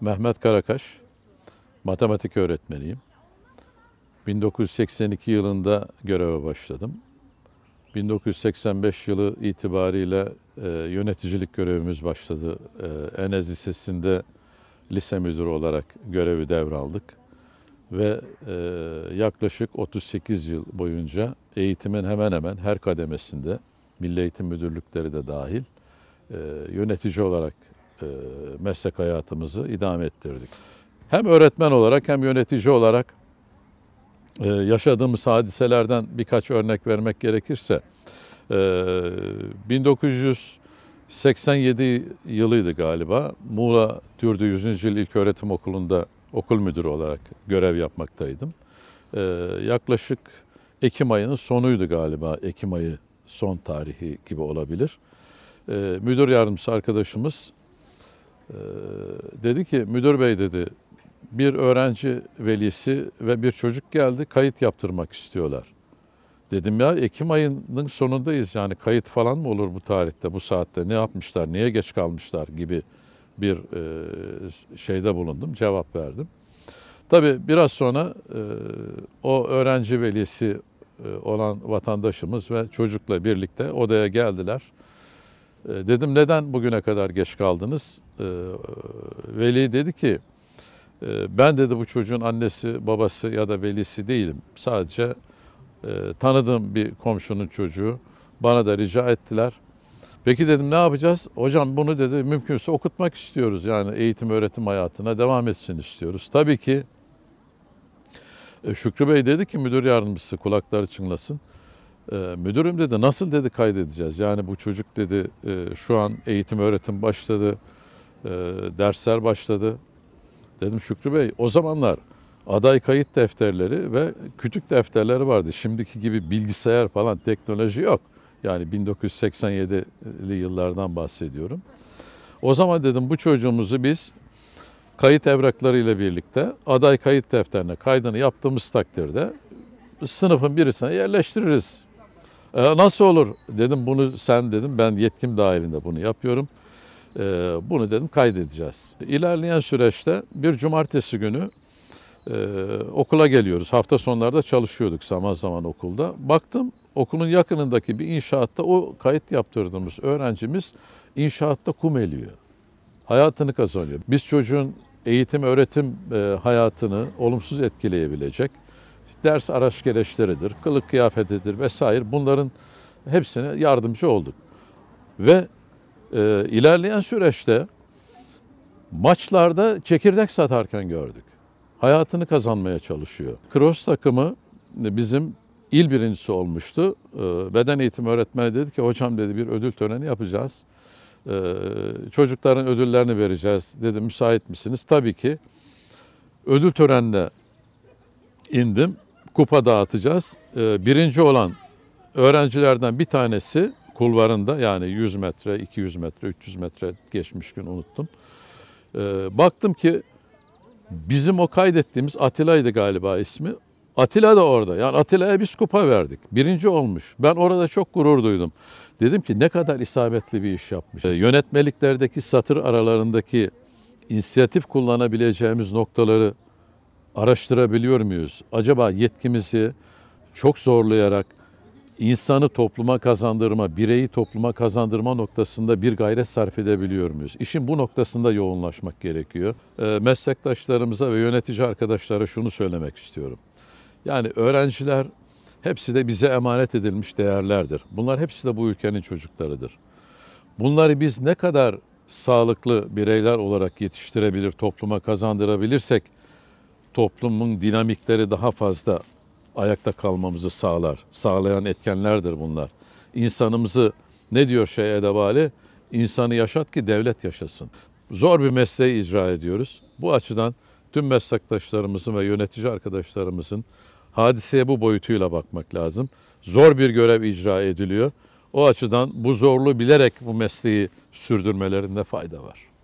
Mehmet Karakaş, matematik öğretmeniyim. 1982 yılında göreve başladım. 1985 yılı itibariyle e, yöneticilik görevimiz başladı. E, Enes Lisesi'nde lise müdürü olarak görevi devraldık. Ve e, yaklaşık 38 yıl boyunca eğitimin hemen hemen her kademesinde, Milli Eğitim Müdürlükleri de dahil, e, yönetici olarak e, meslek hayatımızı idame ettirdik. Hem öğretmen olarak hem yönetici olarak e, yaşadığımız hadiselerden birkaç örnek vermek gerekirse 1987 e, yılıydı galiba Muğla Türdü 100. Yıl İlköğretim Okulu'nda okul müdürü olarak görev yapmaktaydım. Yaklaşık Ekim ayının sonuydu galiba. Ekim ayı son tarihi gibi olabilir. Müdür yardımcısı arkadaşımız ee, dedi ki müdür bey dedi bir öğrenci velisi ve bir çocuk geldi kayıt yaptırmak istiyorlar. Dedim ya Ekim ayının sonundayız yani kayıt falan mı olur bu tarihte bu saatte ne yapmışlar niye geç kalmışlar gibi bir e, şeyde bulundum cevap verdim. Tabi biraz sonra e, o öğrenci velisi e, olan vatandaşımız ve çocukla birlikte odaya geldiler. Ee, dedim neden bugüne kadar geç kaldınız? Ee, veli dedi ki ee, ben dedi bu çocuğun annesi, babası ya da velisi değilim. Sadece e, tanıdığım bir komşunun çocuğu. Bana da rica ettiler. Peki dedim ne yapacağız? Hocam bunu dedi mümkünse okutmak istiyoruz. Yani eğitim öğretim hayatına devam etsin istiyoruz. Tabii ki e, Şükrü Bey dedi ki müdür yardımcısı kulakları çınlasın. Ee, müdürüm dedi nasıl dedi kaydedeceğiz? Yani bu çocuk dedi e, şu an eğitim öğretim başladı, e, dersler başladı. Dedim Şükrü Bey o zamanlar aday kayıt defterleri ve kütük defterleri vardı. Şimdiki gibi bilgisayar falan teknoloji yok. Yani 1987'li yıllardan bahsediyorum. O zaman dedim bu çocuğumuzu biz kayıt evraklarıyla birlikte aday kayıt defterine kaydını yaptığımız takdirde sınıfın birisine yerleştiririz e, nasıl olur? Dedim bunu sen dedim ben yetkim dahilinde bunu yapıyorum. E, bunu dedim kaydedeceğiz. İlerleyen süreçte bir cumartesi günü e, okula geliyoruz. Hafta sonlarda çalışıyorduk zaman zaman okulda. Baktım okulun yakınındaki bir inşaatta o kayıt yaptırdığımız öğrencimiz inşaatta kum eliyor. Hayatını kazanıyor. Biz çocuğun eğitim, öğretim e, hayatını olumsuz etkileyebilecek ders araç gereçleridir, kılık kıyafetidir vesaire bunların hepsine yardımcı olduk. Ve e, ilerleyen süreçte maçlarda çekirdek satarken gördük. Hayatını kazanmaya çalışıyor. Cross takımı bizim il birincisi olmuştu. E, beden eğitimi öğretmeni dedi ki hocam dedi bir ödül töreni yapacağız. E, çocukların ödüllerini vereceğiz dedi müsait misiniz? Tabii ki ödül törenine indim kupa dağıtacağız. Ee, birinci olan öğrencilerden bir tanesi kulvarında yani 100 metre, 200 metre, 300 metre geçmiş gün unuttum. Ee, baktım ki bizim o kaydettiğimiz Atilla'ydı galiba ismi. Atilla da orada. Yani Atilla'ya biz kupa verdik. Birinci olmuş. Ben orada çok gurur duydum. Dedim ki ne kadar isabetli bir iş yapmış. Ee, yönetmeliklerdeki satır aralarındaki inisiyatif kullanabileceğimiz noktaları araştırabiliyor muyuz? Acaba yetkimizi çok zorlayarak insanı topluma kazandırma, bireyi topluma kazandırma noktasında bir gayret sarf edebiliyor muyuz? İşin bu noktasında yoğunlaşmak gerekiyor. Ee, meslektaşlarımıza ve yönetici arkadaşlara şunu söylemek istiyorum. Yani öğrenciler hepsi de bize emanet edilmiş değerlerdir. Bunlar hepsi de bu ülkenin çocuklarıdır. Bunları biz ne kadar sağlıklı bireyler olarak yetiştirebilir, topluma kazandırabilirsek toplumun dinamikleri daha fazla ayakta kalmamızı sağlar. Sağlayan etkenlerdir bunlar. İnsanımızı ne diyor şey edebali? İnsanı yaşat ki devlet yaşasın. Zor bir mesleği icra ediyoruz. Bu açıdan tüm meslektaşlarımızın ve yönetici arkadaşlarımızın hadiseye bu boyutuyla bakmak lazım. Zor bir görev icra ediliyor. O açıdan bu zorluğu bilerek bu mesleği sürdürmelerinde fayda var.